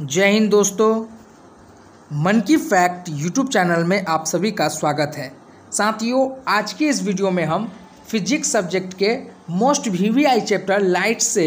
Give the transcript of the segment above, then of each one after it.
जय हिंद दोस्तों मन की फैक्ट यूट्यूब चैनल में आप सभी का स्वागत है साथियों आज के इस वीडियो में हम फिजिक्स सब्जेक्ट के मोस्ट वीवीआई चैप्टर लाइट से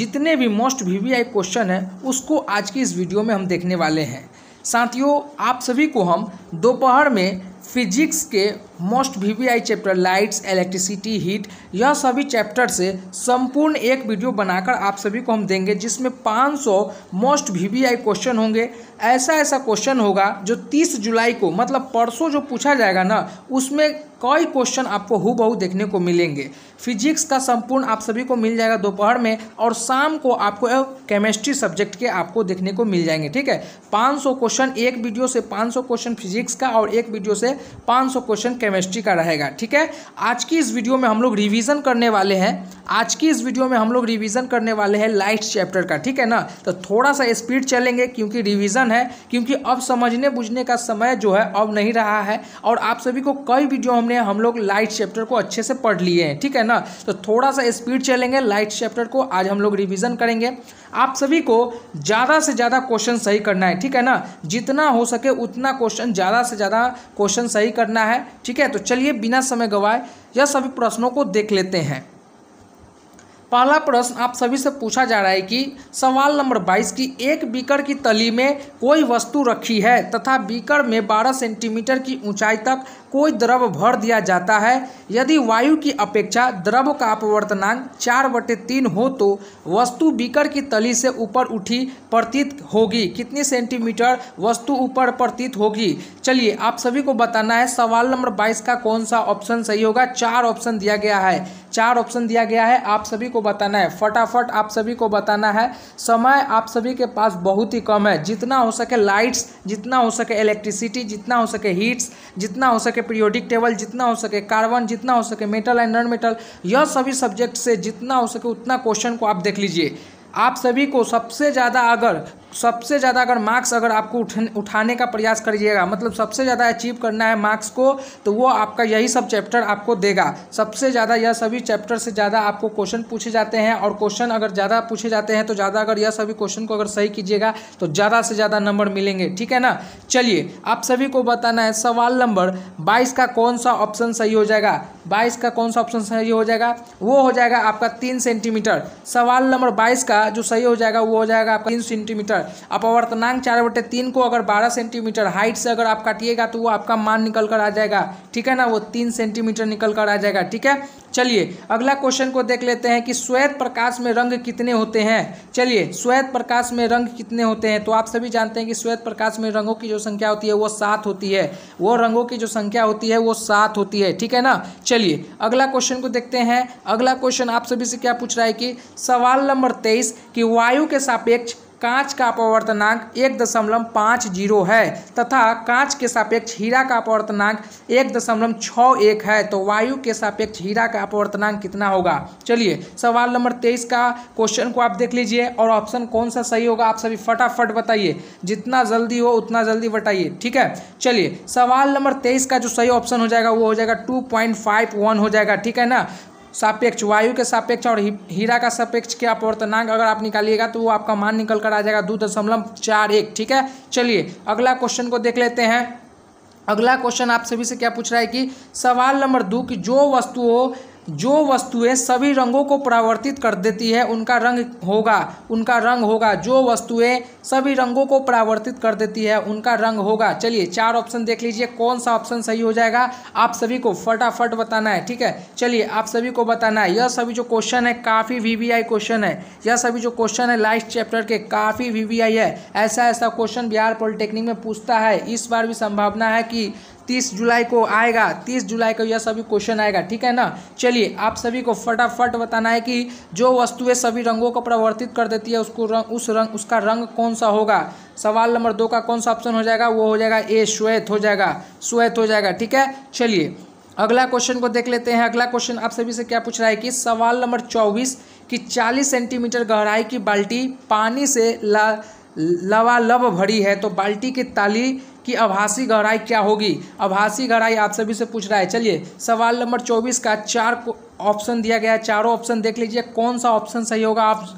जितने भी मोस्ट वीवीआई क्वेश्चन हैं उसको आज की इस वीडियो में हम देखने वाले हैं साथियों आप सभी को हम दोपहर में फिजिक्स के most VVI chapter lights electricity heat यह सभी चैप्टर से संपूर्ण एक वीडियो बनाकर आप सभी को हम देंगे जिसमें 500 मोस्ट वीवीआई क्वेश्चन होंगे ऐसा ऐसा क्वेश्चन होगा जो 30 जुलाई को मतलब परसों जो पूछा जाएगा ना उसमें कई क्वेश्चन आपको हु देखने को मिलेंगे फिजिक्स का संपूर्ण आप सभी को मिल जाएगा दोपहर में और शाम को आपको केमिस्ट्री सब्जेक्ट के आपको देखने को मिल जाएंगे ठीक है 500 क्वेश्चन एक वीडियो से 500 क्वेश्चन फिजिक्स का और एक वीडियो से से 500 क्वेश्चन केमिस्ट्री का रहेगा ठीक है आज की इस वीडियो में हम लोग रिविजन करने वाले हैं आज की इस वीडियो में हम लोग रिविजन करने वाले हैं लाइट चैप्टर का ठीक है ना तो थोड़ा सा स्पीड चलेंगे क्योंकि रिविजन है क्योंकि अब समझने बुझने का समय जो है अब नहीं रहा है और आप सभी को कई वीडियो हमने हम लोग लाइट चैप्टर को अच्छे से पढ़ लिए हैं ठीक है ना तो थोड़ा सा स्पीड चलेंगे लाइट चैप्टर को आज हम लोग रिविज़न करेंगे आप सभी को ज़्यादा से ज़्यादा क्वेश्चन सही करना है ठीक है ना जितना हो सके उतना क्वेश्चन ज़्यादा से ज़्यादा क्वेश्चन सही करना है ठीक है तो चलिए बिना समय गवाए यह सभी प्रश्नों को देख लेते हैं पहला प्रश्न आप सभी से पूछा जा रहा है कि सवाल नंबर बाईस की एक बीकर की तली में कोई वस्तु रखी है तथा बीकर में बारह सेंटीमीटर की ऊंचाई तक कोई द्रव भर दिया जाता है यदि वायु की अपेक्षा द्रव का अपवर्तनांक चार बटे तीन हो तो वस्तु बीकर की तली से ऊपर उठी प्रतीत होगी कितनी सेंटीमीटर वस्तु ऊपर प्रतीत होगी चलिए आप सभी को बताना है सवाल नंबर बाईस का कौन सा ऑप्शन सही होगा चार ऑप्शन दिया गया है चार ऑप्शन दिया गया है आप सभी को बताना है फटाफट आप सभी को बताना है समय आप सभी के पास बहुत ही कम है जितना हो सके लाइट्स जितना हो सके इलेक्ट्रिसिटी जितना हो सके हीट्स जितना हो सके पीरियोडिक टेबल जितना हो सके कार्बन जितना हो सके मेटल एंड नॉन मेटल यह सभी सब्जेक्ट से जितना हो सके उतना क्वेश्चन को आप देख लीजिए आप सभी को सबसे ज़्यादा अगर सबसे ज़्यादा अगर मार्क्स अगर आपको उठन, उठाने का प्रयास करिएगा मतलब सबसे ज़्यादा अचीव करना है मार्क्स को तो वो आपका यही सब चैप्टर आपको देगा सबसे ज़्यादा यह सभी चैप्टर से ज़्यादा आपको क्वेश्चन पूछे जाते हैं और क्वेश्चन अगर ज़्यादा पूछे जाते हैं तो ज़्यादा अगर यह सभी क्वेश्चन को अगर सही कीजिएगा तो ज़्यादा से ज़्यादा नंबर मिलेंगे ठीक है ना चलिए आप सभी को बताना है सवाल नंबर बाईस का कौन सा ऑप्शन सही हो जाएगा बाईस का कौन सा ऑप्शन सही हो जाएगा वो हो जाएगा आपका तीन सेंटीमीटर सवाल नंबर बाईस का जो सही हो जाएगा वो हो जाएगा आपका तीन सेंटीमीटर अपवर्तनांक चार बटे तीन को अगर बारह सेंटीमीटर हाइट से अगर आप काटिएगा तो वो आपका मान निकल कर आ जाएगा ठीक है ना वो तीन सेंटीमीटर निकल कर आ जाएगा ठीक है चलिए अगला क्वेश्चन को देख लेते हैं कि श्वेत प्रकाश में रंग कितने होते हैं चलिए श्वेत प्रकाश में रंग कितने होते हैं तो आप सभी जानते हैं कि श्वेत प्रकाश में रंगों की जो संख्या होती है वो सात होती है वो रंगों की जो संख्या होती है वो सात होती है ठीक है ना चलिए अगला क्वेश्चन को देखते हैं अगला क्वेश्चन आप सभी से क्या पूछ रहा है कि सवाल नंबर तेईस कि वायु के सापेक्ष कांच का अपवर्तनांक एक दशमलव पाँच जीरो है तथा कांच के सापेक्ष हीरा का अपवर्तनांक एक दशमलव छः एक है तो वायु के सापेक्ष हीरा का अपवर्तनांक कितना होगा चलिए सवाल नंबर तेईस का क्वेश्चन को आप देख लीजिए और ऑप्शन कौन सा सही होगा आप सभी फटाफट बताइए जितना जल्दी हो उतना जल्दी बताइए ठीक है चलिए सवाल नंबर तेईस का जो सही ऑप्शन हो जाएगा वो हो जाएगा टू पॉइंट फाइव वन हो जाएगा ठीक है ना सापेक्ष वायु के सापेक्ष और हीरा का सापेक्ष के अपवर्तनांक अगर आप निकालिएगा तो वो आपका मान निकल कर आ जाएगा दो दशमलव चार एक ठीक है चलिए अगला क्वेश्चन को देख लेते हैं अगला क्वेश्चन आप सभी से क्या पूछ रहा है कि सवाल नंबर दो कि जो वस्तु हो जो वस्तुएं सभी रंगों को परावर्तित कर देती है उनका रंग होगा उनका रंग होगा जो वस्तुएं सभी रंगों को परावर्तित कर देती है उनका रंग होगा चलिए चार ऑप्शन देख लीजिए कौन सा ऑप्शन सही हो जाएगा आप सभी को फटाफट बताना है ठीक है चलिए आप सभी को बताना है यह सभी जो क्वेश्चन है काफ़ी वी क्वेश्चन है यह सभी जो क्वेश्चन है लास्ट चैप्टर के काफ़ी वी है ऐसा ऐसा क्वेश्चन बिहार पॉलिटेक्निक में पूछता है इस बार भी संभावना है कि तीस जुलाई को आएगा तीस जुलाई को यह सभी क्वेश्चन आएगा ठीक है ना चलिए आप सभी को फटाफट बताना है कि जो वस्तुएं सभी रंगों को परिवर्तित कर देती है उसको रंग उस रंग उसका रंग कौन सा होगा सवाल नंबर दो का कौन सा ऑप्शन हो जाएगा वो हो जाएगा ए श्वेत हो जाएगा श्वेत हो जाएगा ठीक है चलिए अगला क्वेश्चन को देख लेते हैं अगला क्वेश्चन आप सभी से क्या पूछ रहा है कि सवाल नंबर चौबीस कि चालीस सेंटीमीटर गहराई की बाल्टी पानी से ला लवालब भरी है तो बाल्टी की ताली कि आभासी गहराई क्या होगी आभासी गहराई आप सभी से पूछ रहा है चलिए सवाल नंबर चौबीस का चार ऑप्शन दिया गया है चारों ऑप्शन देख लीजिए कौन सा ऑप्शन सही होगा आप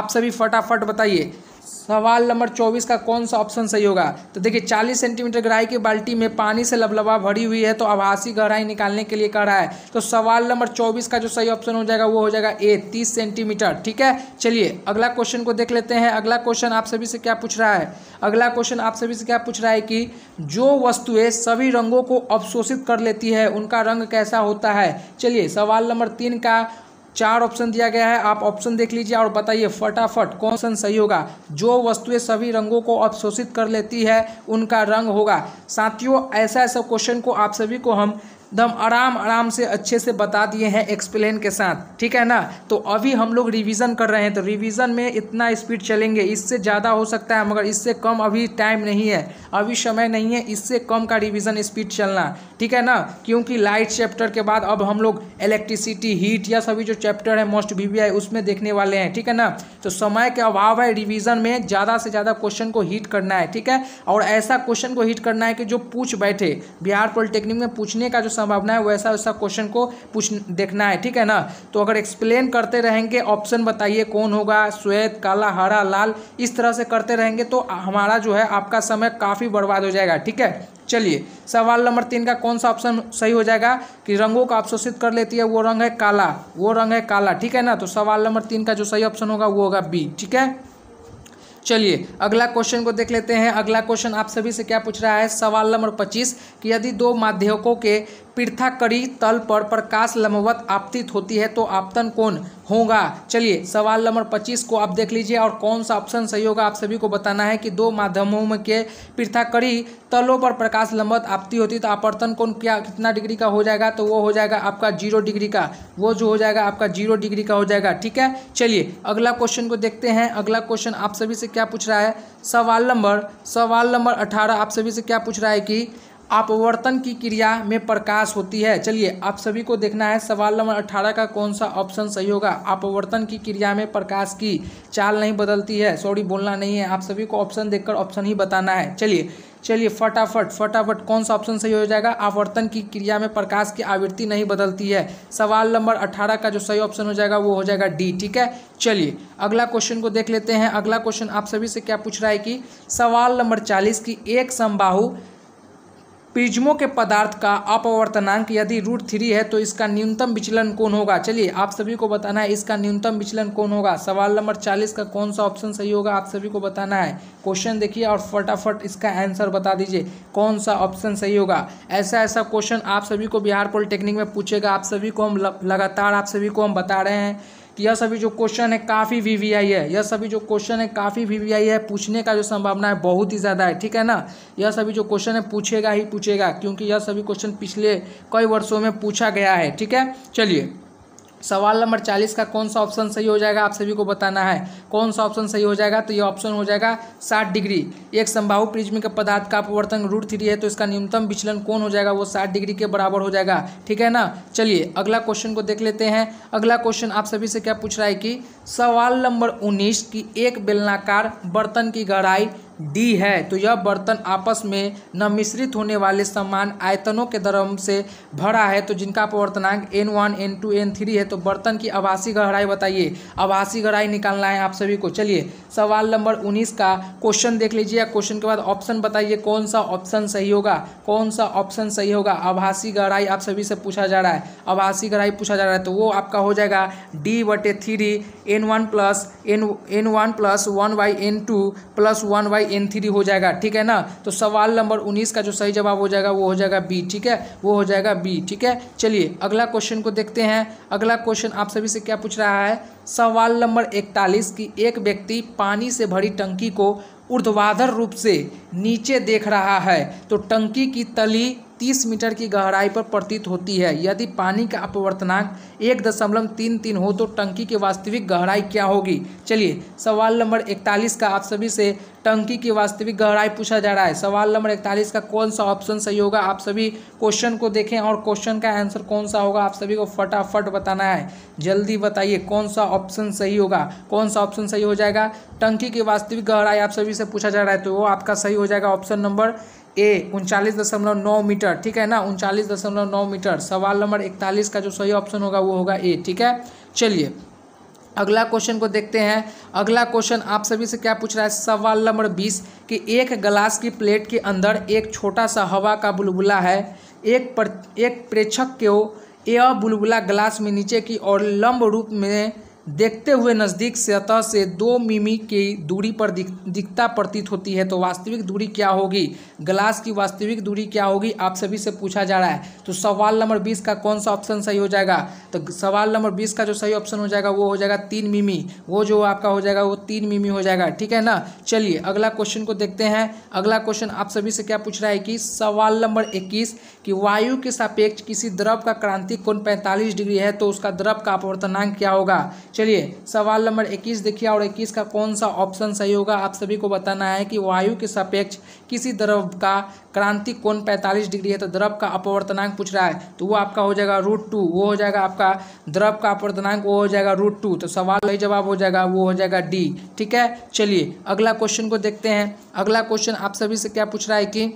आप सभी फटाफट बताइए सवाल नंबर चौबीस का कौन सा ऑप्शन सही होगा तो देखिए चालीस सेंटीमीटर गहराई की बाल्टी में पानी से लबलबा भरी हुई है तो आभासी गहराई निकालने के लिए कह रहा है तो सवाल नंबर चौबीस का जो सही ऑप्शन हो जाएगा वो हो जाएगा ए तीस सेंटीमीटर ठीक है चलिए अगला क्वेश्चन को देख लेते हैं अगला क्वेश्चन आप सभी से क्या पूछ रहा है अगला क्वेश्चन आप सभी से क्या पूछ रहा है कि जो वस्तुएं सभी रंगों को अवशोषित कर लेती है उनका रंग कैसा होता है चलिए सवाल नंबर तीन का चार ऑप्शन दिया गया है आप ऑप्शन देख लीजिए और बताइए फटाफट कौन सा सही होगा जो वस्तुएं सभी रंगों को अवशोषित कर लेती है उनका रंग होगा साथियों ऐसा ऐसा क्वेश्चन को आप सभी को हम एकदम आराम आराम से अच्छे से बता दिए हैं एक्सप्लेन के साथ ठीक है ना तो अभी हम लोग रिवीजन कर रहे हैं तो रिवीजन में इतना स्पीड चलेंगे इससे ज़्यादा हो सकता है मगर इससे कम अभी टाइम नहीं है अभी समय नहीं है इससे कम का रिवीजन स्पीड चलना ठीक है ना क्योंकि लाइट चैप्टर के बाद अब हम लोग इलेक्ट्रिसिटी हीट या सभी जो चैप्टर है मोस्ट वी उसमें देखने वाले हैं ठीक है ना तो समय के अभाव है रिविज़न में ज़्यादा से ज़्यादा क्वेश्चन को हीट करना है ठीक है और ऐसा क्वेश्चन को हीट करना है कि जो पूछ बैठे बिहार पॉलिटेक्निक में पूछने का जो संभावना है वैसा वैसा क्वेश्चन को पूछ देखना है ठीक है ना तो अगर एक्सप्लेन करते रहेंगे ऑप्शन बताइए कौन होगा श्वेत काला हरा लाल इस तरह से करते रहेंगे तो हमारा जो है आपका समय काफ़ी बर्बाद हो जाएगा ठीक है चलिए सवाल नंबर तीन का कौन सा ऑप्शन सही हो जाएगा कि रंगों का अवशोषित कर लेती है वो रंग है काला वो रंग है काला ठीक है ना तो सवाल नंबर तीन का जो सही ऑप्शन होगा वो होगा बी ठीक है चलिए अगला क्वेश्चन को देख लेते हैं अगला क्वेश्चन आप सभी से क्या पूछ रहा है सवाल नंबर पच्चीस कि यदि दो माध्यकों के पृथाकरी तल पर प्रकाश लंबवत आपतित होती है तो आपतन कौन होगा चलिए सवाल नंबर 25 को आप देख लीजिए और कौन सा ऑप्शन सही होगा आप सभी को बताना है कि दो माध्यमों में के पृथाकरी तलों पर प्रकाश लंबवत आपती होती तो आपतन कौन क्या कितना डिग्री का हो जाएगा तो वो हो जाएगा आपका जीरो डिग्री का वो जो हो जाएगा आपका जीरो डिग्री का हो जाएगा ठीक है चलिए अगला क्वेश्चन को देखते हैं अगला क्वेश्चन आप सभी से क्या पूछ रहा है सवाल नंबर सवाल नंबर अठारह आप सभी से क्या पूछ रहा है कि अपवर्तन की क्रिया में प्रकाश होती है चलिए आप सभी को देखना है सवाल नंबर अठारह का कौन सा ऑप्शन सही होगा अपवर्तन की क्रिया में प्रकाश की चाल नहीं बदलती है सॉरी बोलना नहीं है आप सभी को ऑप्शन देखकर ऑप्शन ही बताना है चलिए चलिए फटाफट फटाफट कौन सा ऑप्शन सही हो जाएगा आवर्तन की क्रिया में प्रकाश की आवृत्ति नहीं बदलती है सवाल नंबर अठारह का जो सही ऑप्शन हो जाएगा वो हो जाएगा डी ठीक है चलिए अगला क्वेश्चन को देख लेते हैं अगला क्वेश्चन आप सभी से क्या पूछ रहा है कि सवाल नंबर चालीस की एक समबाहु प्रिज्मों के पदार्थ का अपवर्तनांक यदि रूट थ्री है तो इसका न्यूनतम विचलन कौन होगा चलिए आप सभी को बताना है इसका न्यूनतम विचलन कौन होगा सवाल नंबर चालीस का कौन सा ऑप्शन सही होगा आप सभी को बताना है क्वेश्चन देखिए और फटाफट इसका आंसर बता दीजिए कौन सा ऑप्शन सही होगा ऐसा ऐसा क्वेश्चन आप सभी को बिहार पॉलिटेक्निक में पूछेगा आप सभी को हम लगातार आप सभी को हम बता रहे हैं कि यह सभी जो क्वेश्चन है काफ़ी वी वी आई है यह सभी जो क्वेश्चन है काफ़ी वी वी आई है पूछने का जो संभावना है बहुत ही ज़्यादा है ठीक है ना यह सभी जो क्वेश्चन है पूछेगा ही पूछेगा क्योंकि यह सभी क्वेश्चन पिछले कई वर्षों में पूछा गया है ठीक है चलिए सवाल नंबर चालीस का कौन सा ऑप्शन सही हो जाएगा आप सभी को बताना है कौन सा ऑप्शन सही हो जाएगा तो ये ऑप्शन हो जाएगा साठ डिग्री एक संभाव प्रिज्म के पदार्थ का अपवर्तन रूट थ्री है तो इसका न्यूनतम विचलन कौन हो जाएगा वो साठ डिग्री के बराबर हो जाएगा ठीक है ना चलिए अगला क्वेश्चन को देख लेते हैं अगला क्वेश्चन आप सभी से क्या पूछ रहा है कि सवाल नंबर उन्नीस की एक बेलनाकार बर्तन की गहराई डी है तो यह बर्तन आपस में न मिश्रित होने वाले समान आयतनों के दरम से भरा है तो जिनका अपवर्तनांक N one N two N three है तो बर्तन की आभासी गहराई बताइए आभासी गहराई निकालना है आप सभी को चलिए सवाल नंबर उन्नीस का क्वेश्चन देख लीजिए या क्वेश्चन के बाद ऑप्शन बताइए कौन सा ऑप्शन सही होगा कौन सा ऑप्शन सही होगा आभासी गहराई आप सभी से पूछा जा रहा है आभासी गहराई पूछा जा रहा है तो वो आपका हो जाएगा डी बटे three N one plus N N one plus one by N two plus one by N three हो जाएगा ठीक है ना तो सवाल नंबर उन्नीस का जो सही जवाब हो जाएगा वो हो जाएगा बी ठीक है वो हो जाएगा बी ठीक है चलिए अगला क्वेश्चन को देखते हैं अगला क्वेश्चन आप सभी से क्या पूछ रहा है सवाल नंबर इकतालीस की एक व्यक्ति पानी से भरी टंकी को ऊर्ध्वाधर रूप से नीचे देख रहा है तो टंकी की तली तीस मीटर की गहराई पर प्रतीत होती है यदि पानी का अपवर्तनांक एक दशमलव तीन तीन हो तो टंकी की वास्तविक गहराई क्या होगी चलिए सवाल नंबर इकतालीस का आप सभी से टंकी की वास्तविक गहराई पूछा जा रहा है सवाल नंबर इकतालीस का कौन सा ऑप्शन सही होगा आप सभी क्वेश्चन को देखें और क्वेश्चन का आंसर कौन सा होगा आप सभी को फटाफट बताना है जल्दी बताइए कौन सा ऑप्शन सही होगा कौन सा ऑप्शन सही हो जाएगा टंकी की वास्तविक गहराई आप सभी से पूछा जा रहा है तो वो आपका सही हो जाएगा ऑप्शन नंबर ए उनचालीस दशमलव नौ मीटर ठीक है ना उनचालीस दशमलव नौ मीटर सवाल नंबर इकतालीस का जो सही ऑप्शन होगा वो होगा ए ठीक है चलिए अगला क्वेश्चन को देखते हैं अगला क्वेश्चन आप सभी से क्या पूछ रहा है सवाल नंबर बीस कि एक ग्लास की प्लेट के अंदर एक छोटा सा हवा का बुलबुला है एक पर एक प्रेक्षक को यह बुलबुला ग्लास में नीचे की ओर लंब रूप में देखते हुए नज़दीक सतह से दो मिमी की दूरी पर दिख, दिखता प्रतीत होती है तो वास्तविक दूरी क्या होगी ग्लास की वास्तविक दूरी क्या होगी आप सभी से पूछा जा रहा है तो सवाल नंबर बीस का कौन सा ऑप्शन सही हो जाएगा तो सवाल नंबर बीस का जो सही ऑप्शन हो जाएगा वो हो जाएगा तीन मिमी वो जो आपका हो जाएगा वो तीन मिमी हो जाएगा ठीक है ना चलिए अगला क्वेश्चन को देखते हैं अगला क्वेश्चन आप सभी से क्या पूछ रहा है कि सवाल नंबर इक्कीस कि वायु के सापेक्ष किसी द्रव का क्रांति कौन पैंतालीस डिग्री है तो उसका द्रव का अपवर्तनांक क्या होगा चलिए सवाल नंबर इक्कीस देखिए और इक्कीस का कौन सा ऑप्शन सही होगा आप सभी को बताना है कि वायु के सापेक्ष किसी द्रव का क्रांति कोण पैंतालीस डिग्री है तो द्रव का अपवर्तनांक पूछ रहा है तो वो आपका हो जाएगा रूट टू वो हो जाएगा आपका द्रव का अपवर्तनांक वो हो जाएगा रूट टू तो सवाल सही जवाब हो जाएगा वो हो जाएगा डी ठीक है चलिए अगला क्वेश्चन को देखते हैं अगला क्वेश्चन आप सभी से क्या पूछ रहा है कि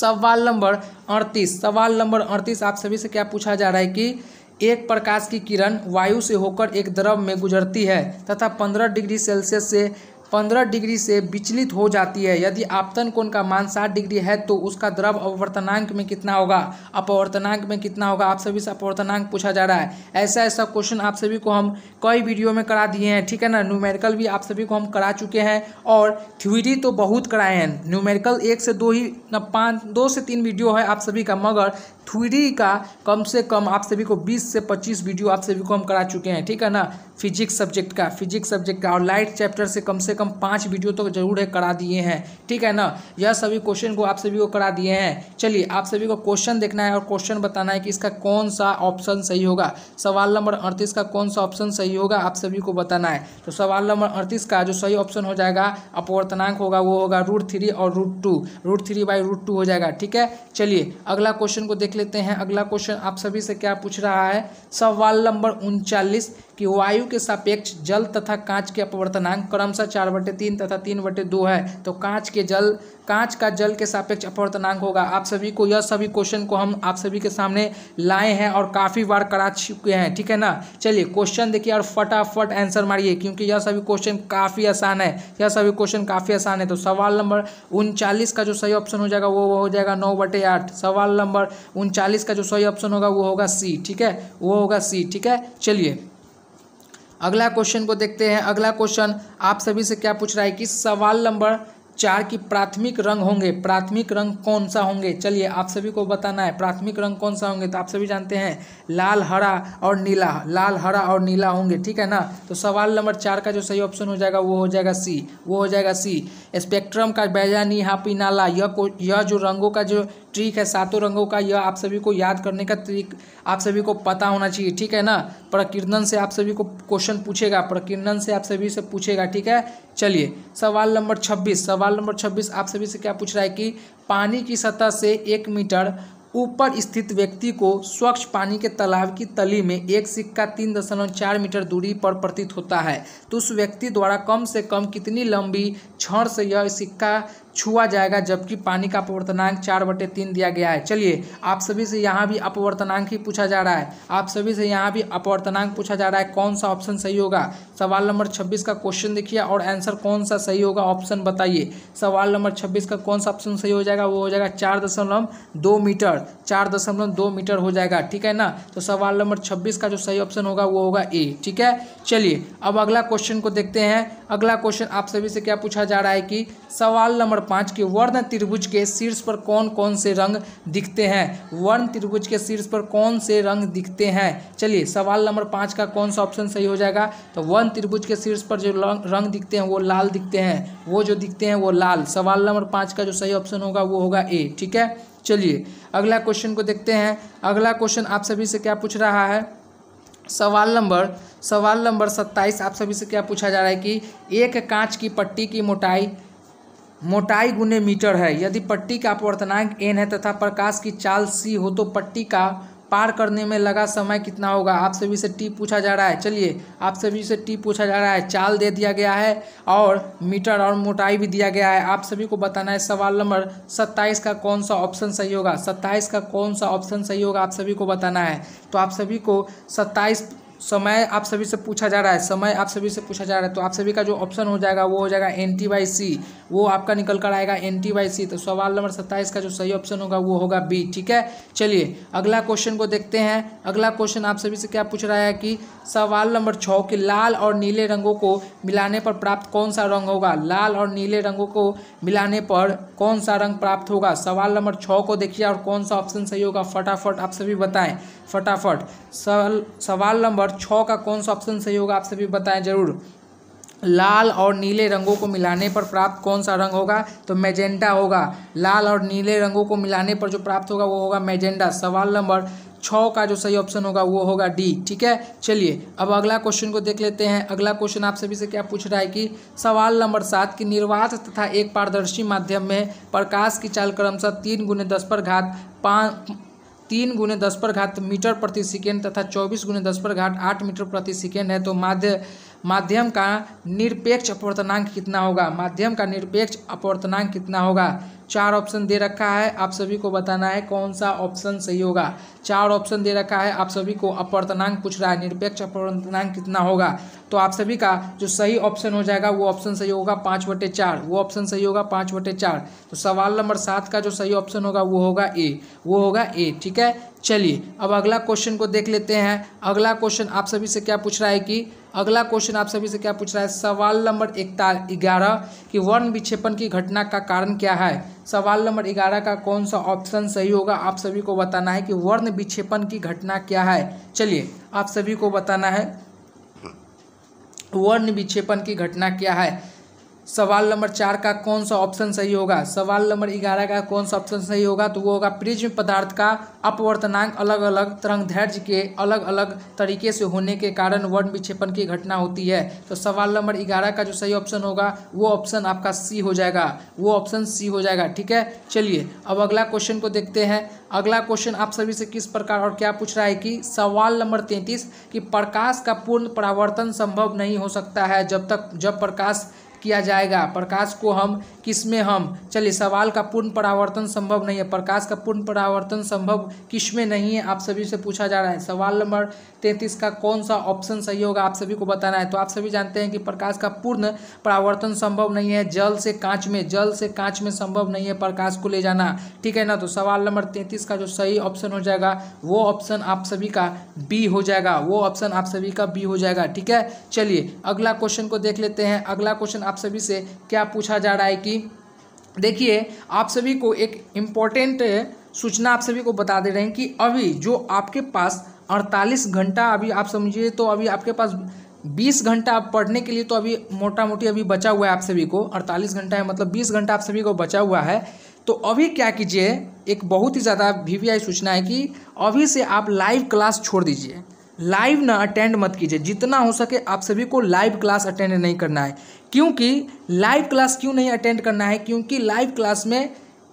सवाल नंबर अड़तीस सवाल नंबर अड़तीस आप सभी से क्या पूछा जा रहा है कि एक प्रकाश की किरण वायु से होकर एक द्रव में गुजरती है तथा पंद्रह डिग्री सेल्सियस से पंद्रह डिग्री से विचलित हो जाती है यदि आपतन कोण का मान सात डिग्री है तो उसका द्रव अपवर्तनांक में कितना होगा अपवर्तनांक में कितना होगा आप सभी से अपवर्तनांक पूछा जा रहा है ऐसा ऐसा क्वेश्चन आप सभी को हम कई वीडियो में करा दिए हैं ठीक है ना न्यूमेरिकल भी आप सभी को हम करा चुके हैं और थ्यूरी तो बहुत कराए हैं न्यूमेरिकल एक से दो ही पाँच दो से तीन वीडियो है आप सभी का मगर थ्री का कम से कम आप सभी को 20 से 25 वीडियो आप सभी को हम करा चुके हैं ठीक है ना फिजिक्स सब्जेक्ट का फिजिक्स सब्जेक्ट का और लाइट चैप्टर से कम से कम पाँच वीडियो तो जरूर है करा दिए हैं ठीक है ना यह सभी क्वेश्चन को आप सभी को करा दिए हैं चलिए आप सभी को क्वेश्चन देखना है और क्वेश्चन बताना है कि इसका कौन सा ऑप्शन सही होगा सवाल नंबर अड़तीस का कौन सा ऑप्शन सही होगा आप सभी को बताना है तो सवाल नंबर अड़तीस का जो सही ऑप्शन हो जाएगा अपवर्तनांक होगा वो होगा रूट थ्री और root two root three root two हो जाएगा ठीक है चलिए अगला क्वेश्चन को देख देख लेते हैं अगला क्वेश्चन आप सभी से क्या पूछ रहा है सवाल नंबर उनचालीस कि वायु के सापेक्ष जल तथा कांच के अपवर्तनांक क्रमशः चार बटे तीन तथा तीन बटे दो है तो कांच के जल कांच का जल के सापेक्ष अपवर्तनांक होगा आप सभी को यह सभी क्वेश्चन को हम आप सभी के सामने लाए हैं और काफ़ी बार करा चुके हैं ठीक है ना चलिए क्वेश्चन देखिए और फटाफट आंसर मारिए क्योंकि यह सभी क्वेश्चन काफ़ी आसान है यह सभी क्वेश्चन काफ़ी आसान है तो सवाल नंबर उनचालीस का जो सही ऑप्शन हो जाएगा वो हो जाएगा नौ बटे सवाल नंबर उनचालीस का जो सही ऑप्शन होगा वो होगा सी ठीक है वो होगा सी ठीक है चलिए अगला क्वेश्चन को देखते हैं अगला क्वेश्चन आप सभी से क्या पूछ रहा है कि सवाल नंबर चार की प्राथमिक रंग होंगे प्राथमिक रंग कौन सा होंगे चलिए आप सभी को बताना है प्राथमिक रंग कौन सा होंगे तो आप सभी जानते हैं लाल हरा और नीला लाल हरा और नीला होंगे ठीक है ना तो सवाल नंबर चार का जो सही ऑप्शन हो जाएगा वो हो जाएगा सी वो हो जाएगा सी स्पेक्ट्रम का बैजानी हापी नाला यह को यह जो रंगों का जो ट्रिक है सातों रंगों का यह आप सभी को याद करने का ट्रिक आप सभी को पता होना चाहिए ठीक है ना प्रकीर्णन से आप सभी को क्वेश्चन पूछेगा प्रकीर्णन से आप सभी से पूछेगा ठीक है चलिए सवाल नंबर छब्बीस सवाल सवाल नंबर छब्बीस आप सभी से क्या पूछ रहा है कि पानी की सतह से एक मीटर ऊपर स्थित व्यक्ति को स्वच्छ पानी के तालाब की तली में एक सिक्का तीन दशमलव चार मीटर दूरी पर प्रतीत होता है तो उस व्यक्ति द्वारा कम से कम कितनी लंबी क्षण से यह सिक्का छुआ जाएगा जबकि पानी का अपवर्तनांक चार बटे तीन दिया गया है चलिए आप सभी से यहाँ भी अपवर्तनांक ही पूछा जा रहा है आप सभी से यहाँ भी अपवर्तनांक पूछा जा रहा है कौन सा ऑप्शन सही होगा सवाल नंबर छब्बीस का क्वेश्चन देखिए और आंसर कौन सा सही होगा ऑप्शन बताइए सवाल नंबर छब्बीस का कौन सा ऑप्शन सही हो जाएगा वो हो जाएगा चार दशमलव दो मीटर चार दशमलव दो मीटर हो जाएगा ठीक है ना तो सवाल नंबर छब्बीस का जो सही ऑप्शन होगा वो होगा ए ठीक है चलिए अब अगला क्वेश्चन को देखते हैं अगला क्वेश्चन आप सभी से क्या पूछा जा रहा है कि सवाल नंबर पाँच के वर्ण त्रिभुज के शीर्ष पर कौन कौन से रंग दिखते हैं वर्ण त्रिभुज के शीर्ष पर कौन से रंग दिखते हैं चलिए सवाल नंबर पाँच का कौन सा ऑप्शन सही हो जाएगा तो वर्ण त्रिभुज के शीर्ष पर जो रंग दिखते हैं वो लाल दिखते हैं वो जो दिखते हैं वो लाल सवाल नंबर पाँच का जो सही ऑप्शन होगा वो होगा ए ठीक है चलिए अगला क्वेश्चन को देखते हैं अगला क्वेश्चन आप सभी से क्या पूछ रहा है सवाल नंबर सवाल नंबर सत्ताईस आप सभी से क्या पूछा जा रहा है कि एक कांच की पट्टी की मोटाई मोटाई गुने मीटर है यदि पट्टी का अपवर्तनांक एन है तथा प्रकाश की चाल सी हो तो पट्टी का पार करने में लगा समय कितना होगा आप सभी से टी पूछा जा रहा है चलिए आप सभी से टी पूछा जा रहा है चाल दे दिया गया है और मीटर और मोटाई भी दिया गया है आप सभी को बताना है सवाल नंबर सत्ताईस का कौन सा ऑप्शन सही होगा सत्ताईस का कौन सा ऑप्शन सही होगा आप सभी को बताना है तो आप सभी को सत्ताईस समय आप सभी से पूछा जा रहा है समय आप सभी से पूछा जा रहा है तो आप सभी का जो ऑप्शन हो जाएगा वो हो जाएगा एन टी बाई सी वो आपका निकल कर आएगा एन टी बाई सी तो सवाल नंबर सत्ताईस का जो सही ऑप्शन होगा वो होगा बी ठीक है चलिए अगला क्वेश्चन को देखते हैं अगला क्वेश्चन आप सभी से क्या पूछ रहा है कि सवाल नंबर छः कि लाल और नीले रंगों को मिलाने पर प्राप्त कौन सा रंग होगा लाल और नीले रंगों को मिलाने पर कौन सा रंग प्राप्त होगा सवाल नंबर छः को देखिए और कौन सा ऑप्शन सही होगा फटाफट आप सभी बताएं फटाफट सवाल नंबर नंबर छः का कौन सा ऑप्शन सही होगा आप सभी बताएं जरूर लाल और नीले रंगों को मिलाने पर प्राप्त कौन सा रंग होगा तो मैजेंडा होगा लाल और नीले रंगों को मिलाने पर जो प्राप्त होगा वो होगा मैजेंडा सवाल नंबर छ का जो सही ऑप्शन होगा वो होगा डी ठीक है चलिए अब अगला क्वेश्चन को देख लेते हैं अगला क्वेश्चन आप सभी से क्या पूछ रहा है कि सवाल नंबर सात की निर्वात तथा एक पारदर्शी माध्यम में प्रकाश की चाल क्रमशः तीन गुने दस पर घात पाँच तीन गुने दस पर घात मीटर प्रति सेकेंड तथा चौबीस गुने दस पर घात आठ मीटर प्रति सेकेंड है तो माध्य माध्यम का निरपेक्ष अपवर्तनांक कितना होगा माध्यम का निरपेक्ष अपवर्तनांक कितना होगा चार ऑप्शन दे रखा है आप सभी को बताना है कौन सा ऑप्शन सही होगा चार ऑप्शन दे रखा है आप सभी को अपर्तनांक पूछ रहा है निरपेक्ष अपर्तनांक कितना होगा तो आप सभी का जो सही ऑप्शन हो जाएगा वो ऑप्शन सही होगा पाँच बटे चार वो ऑप्शन सही होगा पाँच बटे चार तो सवाल नंबर सात का जो सही ऑप्शन होगा वो होगा ए वो होगा ए ठीक है चलिए अब अगला क्वेश्चन को देख लेते हैं अगला क्वेश्चन आप सभी से क्या पूछ रहा है कि अगला क्वेश्चन आप सभी से क्या पूछ रहा है सवाल नंबर इकता ग्यारह कि वर्ण विक्षेपण की घटना का कारण क्या है सवाल नंबर ग्यारह का कौन सा ऑप्शन सही होगा आप सभी को बताना है कि वर्ण विक्षेपण की घटना क्या है चलिए आप सभी को बताना है वर्ण विक्षेपण की घटना क्या है सवाल नंबर चार का कौन सा ऑप्शन सही होगा सवाल नंबर ग्यारह का कौन सा ऑप्शन सही होगा तो वो होगा प्रिज्म पदार्थ का अपवर्तनांक अलग अलग तरंग धैर्य के अलग अलग तरीके से होने के कारण वर्ण विक्षेपण की घटना होती है तो सवाल नंबर ग्यारह का जो सही ऑप्शन होगा वो ऑप्शन आपका सी हो जाएगा वो ऑप्शन सी हो जाएगा ठीक है चलिए अब अगला क्वेश्चन को देखते हैं अगला क्वेश्चन आप सभी से किस प्रकार और क्या पूछ रहा है कि सवाल नंबर तैंतीस कि प्रकाश का पूर्ण परावर्तन संभव नहीं हो सकता है जब तक जब प्रकाश किया जाएगा प्रकाश को हम किस में हम चलिए सवाल का पूर्ण परावर्तन संभव नहीं है प्रकाश का पूर्ण परावर्तन संभव किस में नहीं है आप सभी से पूछा जा रहा है सवाल नंबर तैंतीस का कौन सा ऑप्शन सही होगा आप सभी को बताना है तो आप सभी जानते हैं कि प्रकाश का पूर्ण परावर्तन संभव नहीं है जल से कांच में जल से कांच में संभव नहीं है प्रकाश को ले जाना ठीक है ना तो सवाल नंबर तैंतीस का जो सही ऑप्शन हो जाएगा वो ऑप्शन आप सभी का बी हो जाएगा वो ऑप्शन आप सभी का बी हो जाएगा ठीक है चलिए अगला क्वेश्चन को देख लेते हैं अगला क्वेश्चन आप आप सभी से क्या पूछा जा रहा है कि देखिए आप सभी को एक इम्पॉर्टेंट सूचना आप सभी को बता दे रहे हैं कि अभी जो आपके पास 48 घंटा अभी आप समझिए तो अभी आपके पास 20 घंटा आप पढ़ने के लिए तो अभी मोटा मोटी अभी बचा हुआ है आप सभी को 48 घंटा है मतलब 20 घंटा आप सभी को बचा हुआ है तो अभी क्या कीजिए एक बहुत ही ज़्यादा वी सूचना है कि अभी से आप लाइव क्लास छोड़ दीजिए लाइव ना अटेंड मत कीजिए जितना हो सके आप सभी को लाइव क्लास अटेंड नहीं करना है क्योंकि लाइव क्लास क्यों नहीं अटेंड करना है क्योंकि लाइव क्लास में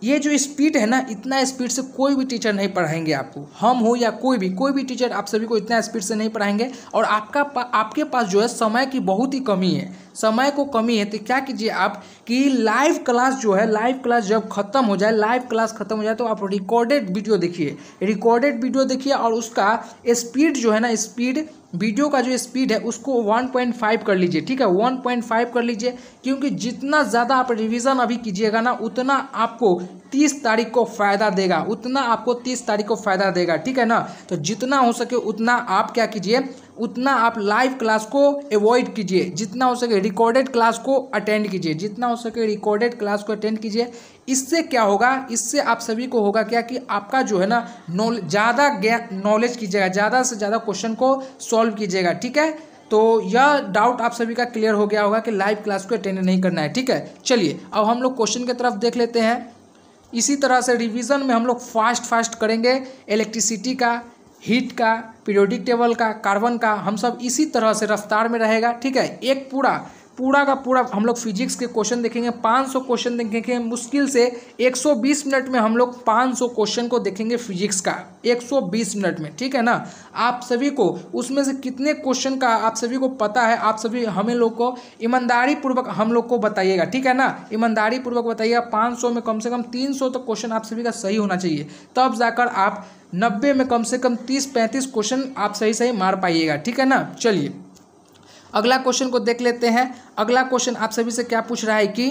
ये जो स्पीड है ना इतना स्पीड से कोई भी टीचर नहीं पढ़ाएंगे आपको हम हो या कोई भी कोई भी टीचर आप सभी को इतना स्पीड से नहीं पढ़ाएंगे और आपका आपके पास जो है समय की बहुत ही कमी है समय को कमी है तो क्या कीजिए आप कि लाइव क्लास जो है लाइव क्लास जब खत्म हो जाए लाइव क्लास खत्म हो जाए तो आप रिकॉर्डेड वीडियो देखिए रिकॉर्डेड वीडियो देखिए और उसका स्पीड जो है ना स्पीड वीडियो का जो स्पीड है उसको 1.5 कर लीजिए ठीक है 1.5 कर लीजिए क्योंकि जितना ज़्यादा आप रिवीजन अभी कीजिएगा ना उतना आपको 30 तारीख को फ़ायदा देगा उतना आपको 30 तारीख को फ़ायदा देगा ठीक है ना तो जितना हो सके उतना आप क्या कीजिए उतना आप लाइव क्लास को अवॉइड कीजिए जितना हो सके रिकॉर्डेड क्लास को अटेंड कीजिए जितना हो सके रिकॉर्डेड क्लास को अटेंड कीजिए इससे क्या होगा इससे आप सभी को होगा क्या कि आपका जो है ना नॉलेज ज़्यादा नॉलेज कीजिएगा ज़्यादा से ज़्यादा क्वेश्चन को सॉल्व कीजिएगा ठीक है तो यह डाउट आप सभी का क्लियर हो गया होगा कि लाइव क्लास को अटेंड नहीं करना है ठीक है चलिए अब हम लोग क्वेश्चन की तरफ देख लेते हैं इसी तरह से रिवीजन में हम लोग फास्ट फास्ट करेंगे इलेक्ट्रिसिटी का हीट का पीरियोडिक टेबल का कार्बन का हम सब इसी तरह से रफ्तार में रहेगा ठीक है एक पूरा पूरा का पूरा हम लोग फिजिक्स के क्वेश्चन देखेंगे 500 क्वेश्चन देखेंगे मुश्किल से 120 मिनट में हम लोग 500 क्वेश्चन को देखेंगे फिजिक्स का 120 मिनट में ठीक है ना आप सभी को उसमें से कितने क्वेश्चन का आप सभी को पता है आप सभी हमें लोग को ईमानदारी पूर्वक हम लोग को बताइएगा ठीक है ना ईमानदारी पूर्वक बताइएगा पाँच में कम से कम तीन तक तो क्वेश्चन आप सभी का सही होना चाहिए तब जाकर आप नब्बे में कम से कम तीस पैंतीस क्वेश्चन आप सही सही मार पाइएगा ठीक है ना चलिए अगला क्वेश्चन को देख लेते हैं अगला क्वेश्चन आप सभी से क्या पूछ रहा है कि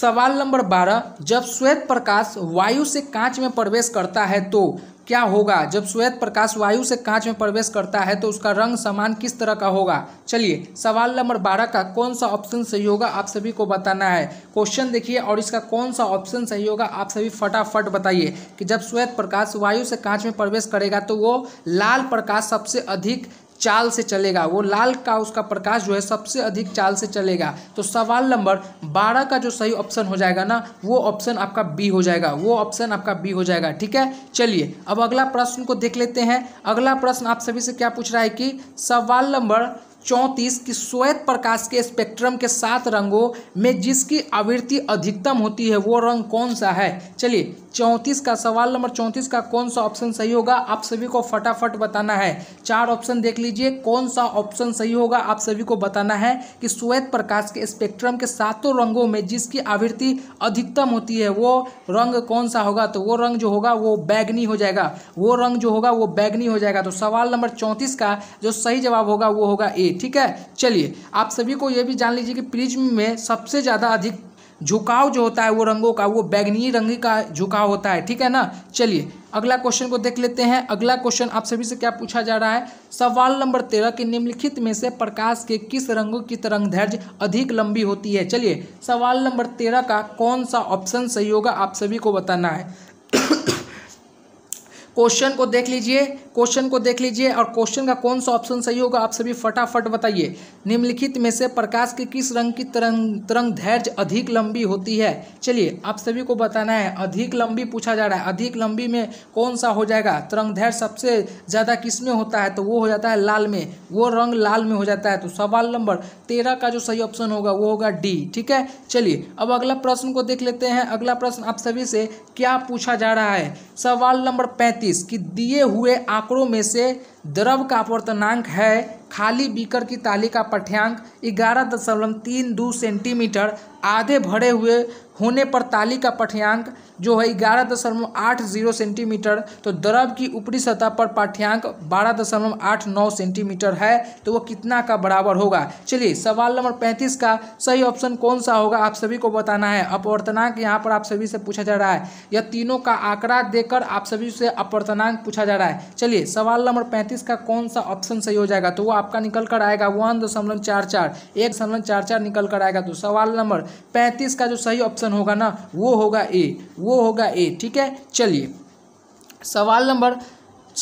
सवाल नंबर बारह जब श्वेत प्रकाश वायु से कांच में प्रवेश करता है तो क्या होगा जब श्वेत प्रकाश वायु से कांच में प्रवेश करता है तो उसका रंग समान किस तरह का होगा चलिए सवाल नंबर बारह का कौन सा ऑप्शन सही होगा आप सभी को बताना है क्वेश्चन देखिए और इसका कौन सा ऑप्शन सही होगा आप सभी फटाफट बताइए कि जब श्वेत प्रकाश वायु से कांच में प्रवेश करेगा तो वो लाल प्रकाश सबसे अधिक चाल से चलेगा वो लाल का उसका प्रकाश जो है सबसे अधिक चाल से चलेगा तो सवाल नंबर बारह का जो सही ऑप्शन हो जाएगा ना वो ऑप्शन आपका बी हो जाएगा वो ऑप्शन आपका बी हो जाएगा ठीक है चलिए अब अगला प्रश्न को देख लेते हैं अगला प्रश्न आप सभी से क्या पूछ रहा है कि सवाल नंबर चौंतीस की श्वेत प्रकाश के स्पेक्ट्रम के सात रंगों में जिसकी आवृत्ति अधिकतम होती है वो रंग कौन सा है चलिए चौंतीस का सवाल नंबर चौंतीस का कौन सा ऑप्शन सही होगा आप सभी को फटाफट बताना है चार ऑप्शन देख लीजिए कौन सा ऑप्शन सही होगा आप सभी को बताना है कि श्वेत प्रकाश के स्पेक्ट्रम के सातों रंगों में जिसकी आवृत्ति अधिकतम होती है वो रंग कौन सा होगा तो वो रंग जो होगा वो बैगनी हो जाएगा वो रंग जो होगा वो बैगनी हो जाएगा तो सवाल नंबर चौंतीस का जो सही जवाब होगा वो होगा ए जी ठीक है चलिए आप सभी को ये भी जान लीजिए कि प्रिज्म में सबसे ज़्यादा अधिक झुकाव जो होता है वो रंगों का वो बैगनी रंग का झुकाव होता है ठीक है ना चलिए अगला क्वेश्चन को देख लेते हैं अगला क्वेश्चन आप सभी से क्या पूछा जा रहा है सवाल नंबर तेरह के निम्नलिखित में से प्रकाश के किस रंगों की तरंग तरंगदैर्घ्य अधिक लंबी होती है चलिए सवाल नंबर तेरह का कौन सा ऑप्शन सही होगा आप सभी को बताना है क्वेश्चन को देख लीजिए क्वेश्चन को देख लीजिए और क्वेश्चन का कौन सा ऑप्शन सही होगा आप सभी फटाफट बताइए निम्नलिखित में से प्रकाश के किस रंग की तरंग तरंग धैर्य अधिक लंबी होती है चलिए आप सभी को बताना है अधिक लंबी पूछा जा रहा है अधिक लंबी में कौन सा हो जाएगा तरंग धैर्य सबसे ज़्यादा किस में होता है तो वो हो जाता है लाल में वो रंग लाल में हो जाता है तो सवाल नंबर तेरह का जो सही ऑप्शन होगा वो होगा डी ठीक है चलिए अब अगला प्रश्न को देख लेते हैं अगला प्रश्न आप सभी से क्या पूछा जा रहा है सवाल नंबर पैंतीस पैंतीस कि दिए हुए आंकड़ों में से द्रव का अपवर्तनांक है खाली बीकर की ताली का पठ्यांक ग्यारह दशमलव तीन दो सेंटीमीटर आधे भरे हुए होने पर ताली का पठ्यांक जो है ग्यारह दशमलव आठ जीरो सेंटीमीटर तो द्रव की ऊपरी सतह पर पाठ्यांक बारह दशमलव आठ नौ सेंटीमीटर है तो वो कितना का बराबर होगा चलिए सवाल नंबर पैंतीस का सही ऑप्शन कौन सा होगा आप सभी को बताना है अपवर्तनांक यहाँ पर आप सभी से पूछा जा रहा है यह तीनों का आंकड़ा देकर आप सभी से अपवर्तनांक पूछा जा रहा है चलिए सवाल नंबर पैंतीस पैंतीस का कौन सा ऑप्शन सही हो जाएगा तो वो आपका निकल कर आएगा वन दशमलव चार चार एक दशमलव चार चार निकल कर आएगा तो सवाल नंबर पैंतीस का जो सही ऑप्शन होगा ना वो होगा ए वो होगा ए ठीक है चलिए सवाल नंबर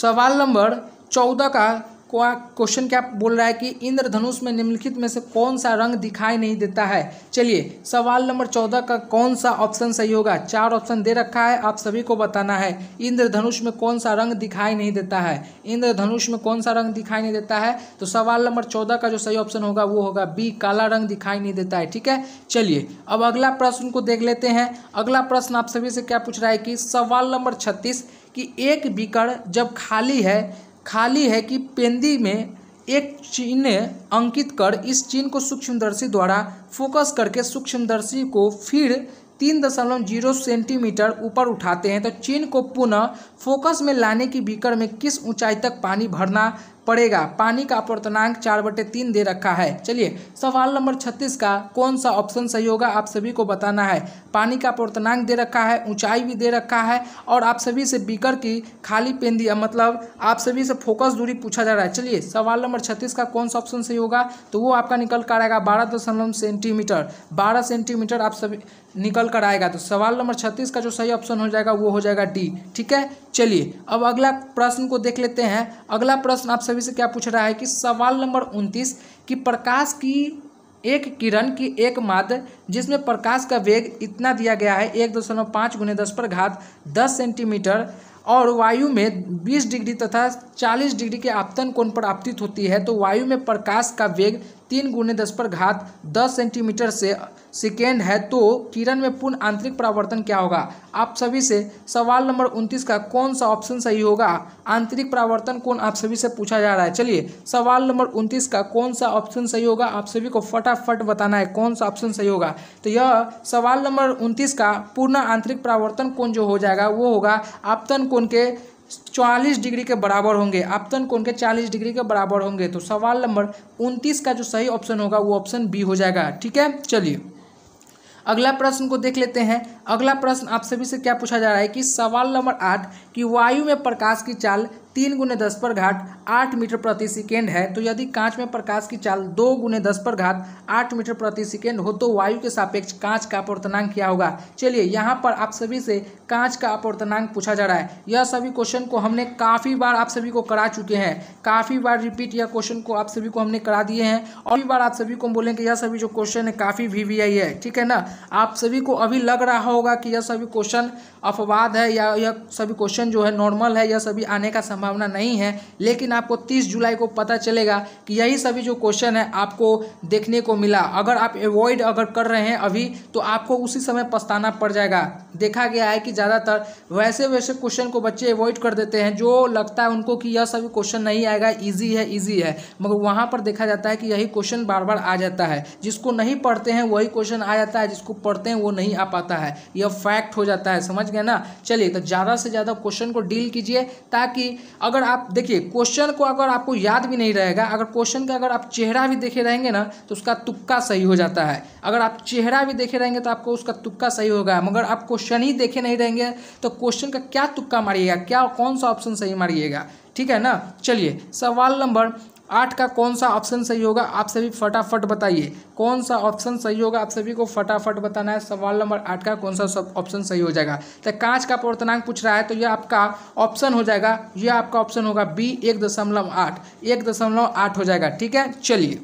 सवाल नंबर चौदह का क्वेश्चन क्या बोल रहा है कि इंद्रधनुष में निम्नलिखित में से कौन सा रंग दिखाई नहीं देता है चलिए सवाल नंबर चौदह का कौन सा ऑप्शन सही होगा चार ऑप्शन दे रखा है आप सभी को बताना है इंद्रधनुष में कौन सा रंग दिखाई नहीं देता है इंद्रधनुष में कौन सा रंग दिखाई नहीं देता है तो सवाल नंबर चौदह का जो सही ऑप्शन होगा वो होगा बी काला रंग दिखाई नहीं देता है ठीक है चलिए अब अगला प्रश्न को देख लेते हैं अगला प्रश्न आप सभी से क्या पूछ रहा है कि सवाल नंबर छत्तीस कि एक बीकर जब खाली है खाली है कि पेंदी में एक चिन्ह अंकित कर इस चिन्ह को सूक्ष्मदर्शी द्वारा फोकस करके सूक्ष्मदर्शी को फिर तीन दशमलव जीरो सेंटीमीटर ऊपर उठाते हैं तो चिन्ह को पुनः फोकस में लाने की बीकर में किस ऊंचाई तक पानी भरना पड़ेगा पानी का अपवर्तनांक चार बटे तीन दे रखा है चलिए सवाल नंबर छत्तीस का कौन सा ऑप्शन सही होगा आप सभी को बताना है पानी का अपवर्तनांक दे रखा है ऊंचाई भी दे रखा है और आप सभी से बीकर की खाली पेन दिया मतलब आप सभी से फोकस दूरी पूछा जा रहा है चलिए सवाल नंबर छत्तीस का कौन सा ऑप्शन सही होगा तो वो आपका निकल कर आएगा बारह दशमलव सेंटीमीटर बारह सेंटीमीटर आप सभी निकल कर आएगा तो सवाल नंबर छत्तीस का जो सही ऑप्शन हो जाएगा वो हो जाएगा डी ठीक है चलिए अब अगला प्रश्न को देख लेते हैं अगला प्रश्न आप सभी से क्या पूछ रहा है कि सवाल नंबर उनतीस कि प्रकाश की एक किरण की एक माद जिसमें प्रकाश का वेग इतना दिया गया है एक दशमलव पाँच गुने दस पर घात दस सेंटीमीटर और वायु में बीस डिग्री तथा चालीस डिग्री के आपतन कोण पर आपतित होती है तो वायु में प्रकाश का वेग तीन गुणे दस पर घात दस सेंटीमीटर से सेकेंड है तो किरण में पूर्ण आंतरिक परावर्तन क्या होगा आप सभी से सवाल नंबर उनतीस का कौन सा ऑप्शन सही होगा आंतरिक परावर्तन कौन आप सभी से पूछा जा रहा है चलिए सवाल नंबर उनतीस का कौन सा ऑप्शन सही होगा आप सभी को फटाफट बताना है कौन सा ऑप्शन सही होगा तो यह सवाल नंबर उनतीस का पूर्ण आंतरिक परावर्तन कौन जो हो जाएगा वो होगा आपतन कौन के चालीस डिग्री के बराबर होंगे आपतन तो कोण के चालीस डिग्री के बराबर होंगे तो सवाल नंबर उनतीस का जो सही ऑप्शन होगा वो ऑप्शन बी हो जाएगा ठीक है चलिए अगला प्रश्न को देख लेते हैं अगला प्रश्न आप सभी से क्या पूछा जा रहा है कि सवाल नंबर आठ कि वायु में प्रकाश की चाल तीन गुने दस पर घाट आठ मीटर प्रति सेकेंड है तो यदि कांच में प्रकाश की चाल दो गुने दस पर घाट आठ मीटर प्रति सेकेंड हो तो वायु के सापेक्ष कांच का अपवर्तनांक क्या होगा चलिए यहाँ पर आप सभी से कांच का अपवर्तनांक पूछा जा रहा है यह सभी क्वेश्चन को हमने काफ़ी बार आप सभी को करा चुके हैं काफ़ी बार रिपीट यह क्वेश्चन को आप सभी को हमने करा दिए हैं और बार आप सभी को बोलेंगे यह सभी जो क्वेश्चन है काफ़ी वी वी आई है ठीक है ना आप सभी को अभी लग रहा होगा कि यह सभी क्वेश्चन अफवाद है या यह सभी क्वेश्चन जो है नॉर्मल है यह सभी आने का संभावना संभावना नहीं है लेकिन आपको तीस जुलाई को पता चलेगा कि यही सभी जो क्वेश्चन है आपको देखने को मिला अगर आप एवॉइड अगर कर रहे हैं अभी तो आपको उसी समय पछताना पड़ जाएगा देखा गया है कि ज़्यादातर वैसे वैसे क्वेश्चन को बच्चे एवॉइड कर देते हैं जो लगता है उनको कि यह सभी क्वेश्चन नहीं आएगा ईजी है ईजी है मगर वहाँ पर देखा जाता है कि यही क्वेश्चन बार बार आ जाता है जिसको नहीं पढ़ते हैं वही क्वेश्चन आ जाता है जिसको पढ़ते हैं वो नहीं आ पाता है यह फैक्ट हो जाता है समझ गए ना चलिए तो ज़्यादा से ज़्यादा क्वेश्चन को डील कीजिए ताकि अगर आप देखिए क्वेश्चन को अगर आपको याद भी नहीं रहेगा अगर क्वेश्चन का अगर आप चेहरा भी देखे रहेंगे ना तो उसका तुक्का सही हो जाता है अगर आप चेहरा भी देखे रहेंगे तो आपको उसका तुक्का सही होगा मगर आप क्वेश्चन ही देखे नहीं रहेंगे तो क्वेश्चन का क्या तुक्का मारिएगा क्या कौन सा ऑप्शन सही मारिएगा ठीक है ना चलिए सवाल नंबर आठ का कौन सा ऑप्शन सही होगा आप सभी फटाफट बताइए कौन सा ऑप्शन सही होगा आप सभी को फटाफट बताना है सवाल नंबर आठ का कौन सा ऑप्शन सही हो जाएगा तो कांच का प्रवर्तनांक पूछ रहा है तो यह आपका ऑप्शन हो जाएगा यह आपका ऑप्शन होगा बी एक दशमलव आठ एक दशमलव आठ हो जाएगा ठीक है चलिए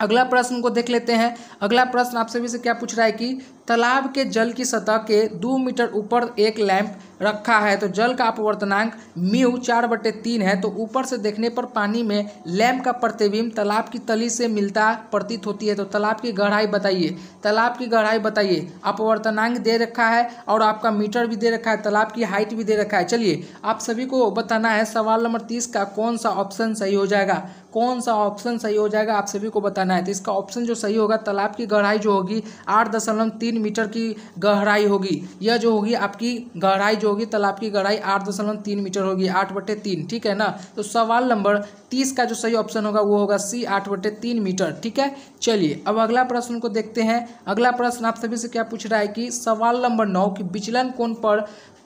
अगला प्रश्न को देख लेते हैं अगला प्रश्न आप सभी से क्या पूछ रहा है कि तालाब के जल की सतह के दो मीटर ऊपर एक लैंप रखा है तो जल का अपवर्तनांक म्यू चार बटे तीन है तो ऊपर से देखने पर पानी में लैम्प का प्रतिबिंब तालाब की तली से मिलता प्रतीत होती है तो तालाब की गहराई बताइए तालाब की गहराई बताइए अपवर्तनांक दे रखा है और आपका मीटर भी दे रखा है तालाब की हाइट भी दे रखा है चलिए आप सभी को बताना है सवाल नंबर तीस का कौन सा ऑप्शन सही हो जाएगा कौन सा ऑप्शन सही हो जाएगा आप सभी को बताना है तो इसका ऑप्शन जो सही होगा तालाब की गहराई जो होगी आठ दशमलव तीन मीटर की गहराई होगी यह जो होगी आपकी गहराई जो होगी तालाब की गढ़ाई आठ दशमलव तीन मीटर होगी आठ बटे तीन ठीक है ना तो सवाल नंबर तीस का जो सही ऑप्शन होगा वो होगा सी आठ बटे तीन मीटर ठीक है चलिए अब अगला प्रश्न को देखते हैं अगला प्रश्न आप सभी से क्या पूछ रहा है कि सवाल नंबर नौ की विचलन कौन पर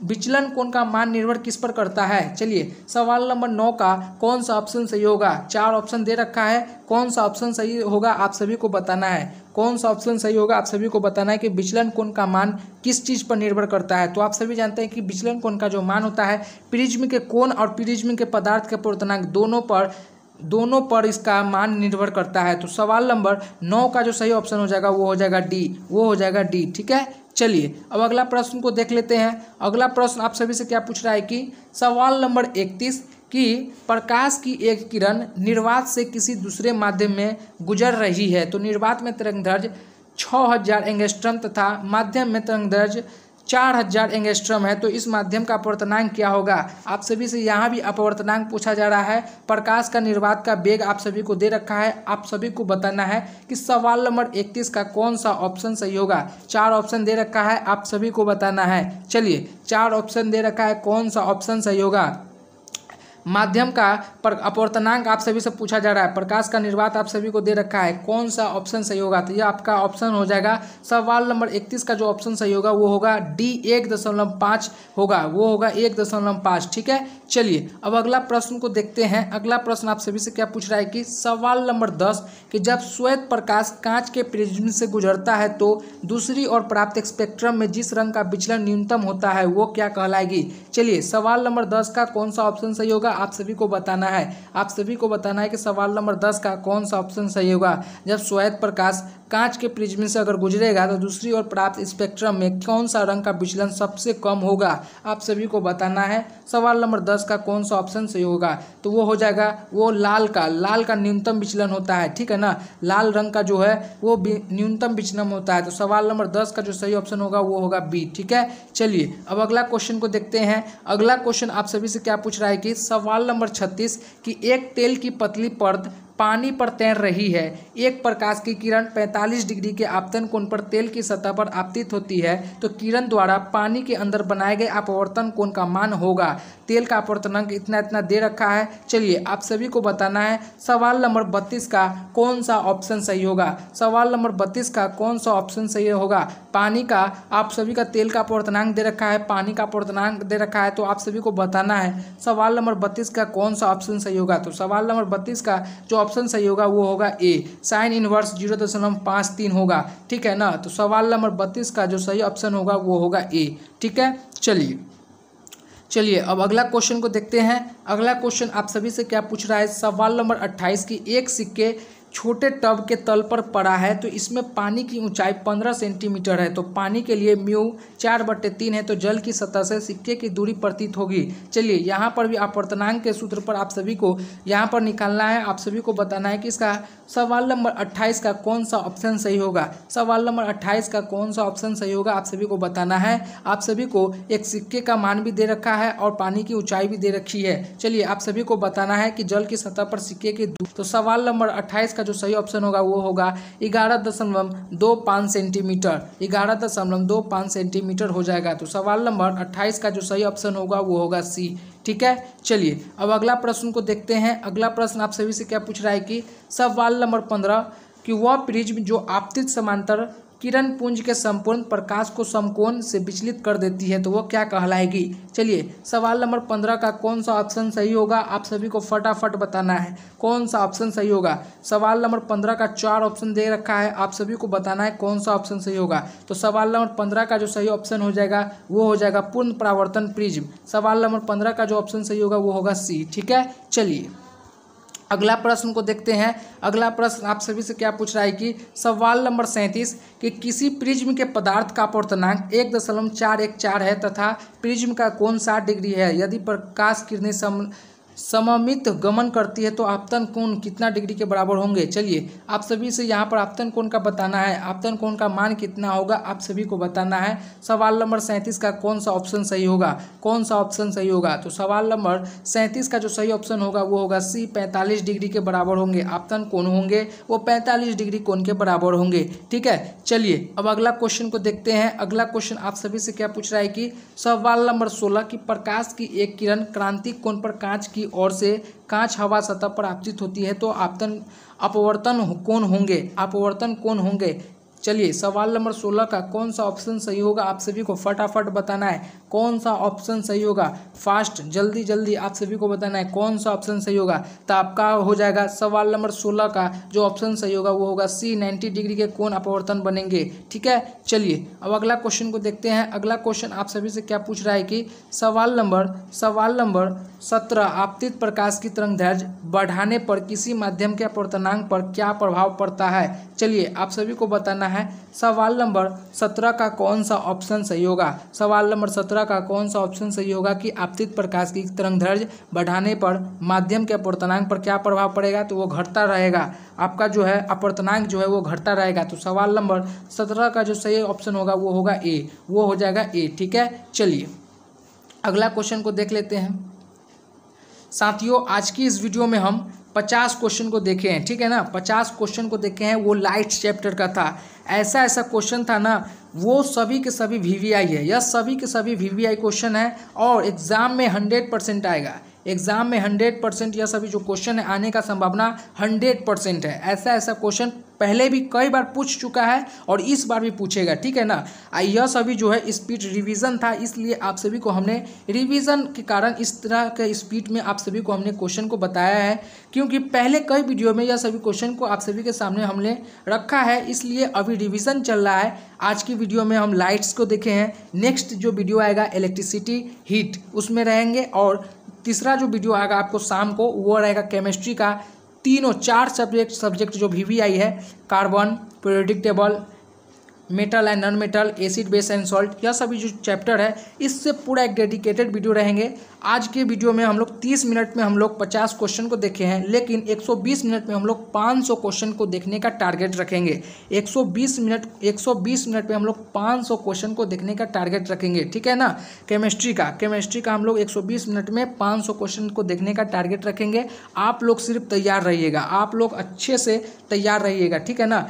विचलन कौन का मान निर्भर किस पर करता है चलिए सवाल नंबर नौ का कौन सा ऑप्शन सही होगा चार ऑप्शन दे रखा है कौन सा ऑप्शन सही होगा आप सभी को बताना है कौन सा ऑप्शन सही होगा आप सभी को बताना है कि विचलन कोण का मान किस चीज़ पर निर्भर करता है तो आप सभी जानते हैं कि विचलन कोण का जो मान होता है प्रिज्म के कोण और प्रिज्म के पदार्थ के पूर्तनांक दोनों पर दोनों पर इसका मान निर्भर करता है तो सवाल नंबर नौ का जो सही ऑप्शन हो जाएगा वो हो जाएगा डी वो हो जाएगा डी ठीक है चलिए अब अगला प्रश्न को देख लेते हैं अगला प्रश्न आप सभी से क्या पूछ रहा है कि सवाल नंबर इकतीस कि प्रकाश की एक किरण निर्वात से किसी दूसरे माध्यम में गुजर रही है तो निर्वात में दर्ज छः हजार एंगेस्ट्रम तथा माध्यम में दर्ज चार हजार एंगेस्ट्रम है तो इस माध्यम का अपवर्तनांक क्या होगा आप सभी से यहाँ भी अपवर्तनांक पूछा जा रहा है प्रकाश का निर्वात का वेग आप सभी को दे रखा है आप सभी को बताना है कि सवाल नंबर इकतीस का कौन सा ऑप्शन सही होगा चार ऑप्शन दे रखा है आप सभी को बताना है चलिए चार ऑप्शन दे रखा है कौन सा ऑप्शन सही होगा माध्यम का अपवर्तनांक आप सभी से पूछा जा रहा है प्रकाश का निर्वात आप सभी को दे रखा है कौन सा ऑप्शन सही होगा तो यह आपका ऑप्शन हो जाएगा सवाल नंबर इकतीस का जो ऑप्शन सही होगा वो होगा डी एक दशमलव पाँच होगा वो होगा एक दशमलव पाँच ठीक है चलिए अब अगला प्रश्न को देखते हैं अगला प्रश्न आप सभी से क्या पूछ रहा है कि सवाल नंबर दस कि जब श्वेत प्रकाश कांच के प्रिज्म से गुजरता है तो दूसरी और प्राप्त स्पेक्ट्रम में जिस रंग का विचलन न्यूनतम होता है वो क्या कहलाएगी चलिए सवाल नंबर दस का कौन सा ऑप्शन सही होगा आप सभी को बताना है आप सभी को बताना है कि सवाल नंबर दस का कौन सा ऑप्शन सही होगा जब श्वेत प्रकाश कांच के प्रिज्म से अगर गुजरेगा तो दूसरी और प्राप्त स्पेक्ट्रम में कौन सा रंग का विचलन सबसे कम होगा आप सभी को बताना है सवाल नंबर दस प्लस का कौन सा ऑप्शन सही होगा तो वो हो जाएगा वो लाल का लाल का न्यूनतम विचलन होता है ठीक है ना लाल रंग का जो है वो न्यूनतम विचलन होता है तो सवाल नंबर दस का जो सही ऑप्शन होगा वो होगा बी ठीक है चलिए अब अगला क्वेश्चन को देखते हैं अगला क्वेश्चन आप सभी से क्या पूछ रहा है कि सवाल नंबर छत्तीस कि एक तेल की पतली पर्द पानी पर तैर रही है एक प्रकाश की किरण 45 डिग्री के आपतन कोण पर तेल की सतह पर आपतित होती है तो किरण द्वारा पानी के अंदर बनाए गए अपवर्तन कोण का मान होगा तेल का अपवर्तनांक इतना इतना दे रखा है चलिए आप सभी को बताना है सवाल नंबर बत्तीस का कौन सा ऑप्शन सही होगा सवाल नंबर बत्तीस का कौन सा ऑप्शन सही होगा पानी का आप सभी का तेल का अपवर्तनांक दे रखा है पानी का अपवर्तनांक दे रखा है तो आप सभी को बताना है सवाल नंबर बत्तीस का कौन सा ऑप्शन सही होगा तो सवाल नंबर बत्तीस का जो ऑप्शन सही होगा वो होगा ए साइन इनवर्स जीरो दशमलव पाँच तीन होगा ठीक है ना तो सवाल नंबर बत्तीस का जो सही ऑप्शन होगा वो होगा ए ठीक है चलिए चलिए अब अगला क्वेश्चन को देखते हैं अगला क्वेश्चन आप सभी से क्या पूछ रहा है सवाल नंबर अट्ठाईस की एक सिक्के छोटे टब के तल पर पड़ा है तो इसमें पानी की ऊंचाई 15 सेंटीमीटर है तो पानी के लिए म्यू चार बट्टे तीन है तो जल की सतह से सिक्के की दूरी प्रतीत होगी चलिए यहाँ पर भी अपवर्तनांक के सूत्र पर आप सभी को यहाँ पर निकालना है आप सभी को बताना है कि इसका सवाल नंबर अट्ठाईस का कौन सा ऑप्शन सही होगा सवाल नंबर अट्ठाईस का कौन सा ऑप्शन सही होगा आप सभी को बताना है आप सभी को एक सिक्के का मान भी दे रखा है और पानी की ऊंचाई भी दे रखी है चलिए आप सभी को बताना है कि जल की सतह पर सिक्के की तो सवाल नंबर अट्ठाईस का जो सही ऑप्शन होगा वो होगा ग्यारह दशमलव दो पाँच सेंटीमीटर ग्यारह दशमलव दो पाँच सेंटीमीटर हो जाएगा तो सवाल नंबर अट्ठाईस का जो सही ऑप्शन होगा वो होगा सी ठीक है चलिए अब अगला प्रश्न को देखते हैं अगला प्रश्न आप सभी से क्या पूछ रहा है कि सवाल नंबर पंद्रह कि वह प्रिज्म जो आपतित समांतर किरण पुंज के संपूर्ण प्रकाश को समकोण से विचलित कर देती है तो वो क्या कहलाएगी चलिए सवाल नंबर पंद्रह का कौन सा ऑप्शन सही होगा आप सभी को फटाफट बताना है कौन सा ऑप्शन सही होगा सवाल नंबर पंद्रह का चार ऑप्शन दे रखा है आप सभी को बताना है कौन सा ऑप्शन सही होगा तो सवाल नंबर पंद्रह का जो सही ऑप्शन हो जाएगा वो हो जाएगा पूर्ण प्रावर्तन प्रिज्म सवाल नंबर पंद्रह का जो ऑप्शन सही होगा वो होगा सी ठीक है चलिए अगला प्रश्न को देखते हैं अगला प्रश्न आप सभी से क्या पूछ रहा है कि सवाल नंबर सैंतीस कि किसी प्रिज्म के पदार्थ का अपवर्तनांक एक दशमलव चार एक चार है तथा प्रिज्म का कौन सा डिग्री है यदि प्रकाश किरणें सम सममित गमन करती है तो आपतन कोण कितना डिग्री के बराबर होंगे चलिए आप सभी से यहाँ पर आपतन कोण का बताना है आपतन कोण का मान कितना होगा आप सभी को बताना है सवाल नंबर सैंतीस का कौन सा ऑप्शन सही होगा कौन सा ऑप्शन सही होगा तो सवाल नंबर सैंतीस का जो सही ऑप्शन होगा वो होगा सी पैंतालीस डिग्री के बराबर होंगे आपतन कोण होंगे वो पैंतालीस डिग्री कोण के बराबर होंगे ठीक है चलिए अब अगला क्वेश्चन को देखते हैं अगला क्वेश्चन आप सभी से क्या पूछ रहा है कि सवाल नंबर सोलह की प्रकाश की एक किरण क्रांतिक कोण पर कांच की की ओर से कांच हवा सतह पर आपतित होती है तो आपतन अपवर्तन कौन होंगे अपवर्तन कौन होंगे चलिए सवाल नंबर सोलह का कौन सा ऑप्शन सही होगा आप सभी को फटाफट बताना है कौन सा ऑप्शन सही होगा फास्ट जल्दी जल्दी आप सभी को बताना है कौन सा ऑप्शन सही होगा तो आपका हो जाएगा सवाल नंबर सोलह का जो ऑप्शन सही होगा वो होगा सी नाइन्टी डिग्री के कौन अपवर्तन बनेंगे ठीक है चलिए अब अगला क्वेश्चन को देखते हैं अगला क्वेश्चन आप सभी से क्या पूछ रहा है कि सवाल नंबर सवाल नंबर सत्रह आपतित प्रकाश की तरंग दैर्घ्य बढ़ाने पर किसी माध्यम के अपवर्तनांक पर क्या प्रभाव पड़ता है चलिए आप सभी को बताना है सवाल नंबर सत्रह का कौन सा ऑप्शन सही होगा सवाल नंबर सत्रह का कौन सा ऑप्शन सही होगा कि आपतित प्रकाश की तरंग दैर्घ्य बढ़ाने पर माध्यम के अपवर्तनांक पर क्या प्रभाव पड़ेगा तो वो घटता रहेगा आपका जो है अपर्तनांग जो है वो घटता रहेगा तो सवाल नंबर सत्रह का जो सही ऑप्शन होगा वो होगा ए वो हो जाएगा ए ठीक है चलिए अगला क्वेश्चन को देख लेते हैं साथियों आज की इस वीडियो में हम पचास क्वेश्चन को देखे हैं ठीक है ना पचास क्वेश्चन को देखे हैं वो लाइट चैप्टर का था ऐसा ऐसा क्वेश्चन था ना वो सभी के सभी वी है यह सभी के सभी वी क्वेश्चन है और एग्ज़ाम में हंड्रेड परसेंट आएगा एग्जाम में हंड्रेड परसेंट यह सभी जो क्वेश्चन है आने का संभावना हंड्रेड परसेंट है ऐसा ऐसा क्वेश्चन पहले भी कई बार पूछ चुका है और इस बार भी पूछेगा ठीक है ना यह सभी जो है स्पीड रिवीजन था इसलिए आप सभी को हमने रिवीजन के कारण इस तरह के स्पीड में आप सभी को हमने क्वेश्चन को बताया है क्योंकि पहले कई वीडियो में यह सभी क्वेश्चन को आप सभी के सामने हमने रखा है इसलिए अभी रिविज़न चल रहा है आज की वीडियो में हम लाइट्स को देखे हैं नेक्स्ट जो वीडियो आएगा इलेक्ट्रिसिटी हीट उसमें रहेंगे और तीसरा जो वीडियो आएगा आपको शाम को वो रहेगा केमिस्ट्री का तीनों चार सब्जेक्ट सब्जेक्ट जो वी है carbon periodic table metal and non metal acid base and salt यह सभी जो चैप्टर है इससे पूरा एक डेडिकेटेड वीडियो रहेंगे आज के वीडियो में हम लोग तीस मिनट में हम लोग पचास क्वेश्चन को देखे हैं लेकिन एक सौ बीस मिनट में हम लोग पाँच सौ क्वेश्चन को देखने का टारगेट रखेंगे एक सौ बीस मिनट एक सौ बीस मिनट में हम लोग पाँच सौ क्वेश्चन को देखने का टारगेट रखेंगे ठीक है ना केमिस्ट्री का केमिस्ट्री का हम लोग एक सौ बीस मिनट में पाँच सौ क्वेश्चन को देखने का टारगेट रखेंगे आप लोग सिर्फ तैयार रहिएगा आप लोग अच्छे से तैयार रहिएगा ठीक है ना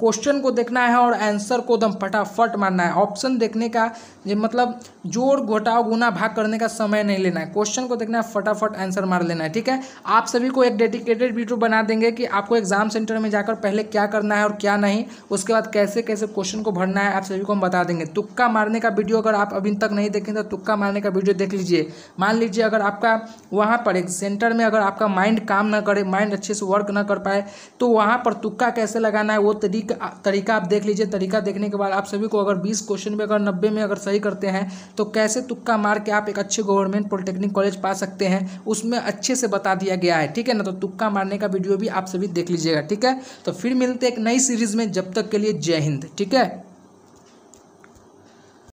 क्वेश्चन को देखना है और आंसर को एकदम फटाफट मारना है ऑप्शन देखने का ये मतलब जोड़ घोटाव गुना भाग करने का समय नहीं लेना है क्वेश्चन को देखना है फटाफट आंसर मार लेना है ठीक है आप सभी को एक डेडिकेटेड वीडियो बना देंगे कि आपको एग्जाम सेंटर में जाकर पहले क्या करना है और क्या नहीं उसके बाद कैसे कैसे क्वेश्चन को भरना है आप सभी को हम बता देंगे तुक्का मारने का वीडियो अगर आप अभी तक नहीं देखें तो तुक्का मारने का वीडियो देख लीजिए मान लीजिए अगर आपका वहाँ पर एक सेंटर में अगर आपका माइंड काम ना करे माइंड अच्छे से वर्क ना कर पाए तो वहाँ पर तुक्का कैसे लगाना है वो यदि तरीका आप देख लीजिए तरीका देखने के बाद आप सभी को अगर बीस क्वेश्चन में अगर नब्बे में अगर सही करते हैं तो कैसे तुक्का मार के आप एक अच्छे गवर्नमेंट पॉलिटेक्निक कॉलेज पा सकते हैं उसमें अच्छे से बता दिया गया है ठीक है ना तो तुक्का मारने का वीडियो भी आप सभी देख लीजिएगा ठीक है तो फिर मिलते एक नई सीरीज़ में जब तक के लिए जय हिंद ठीक है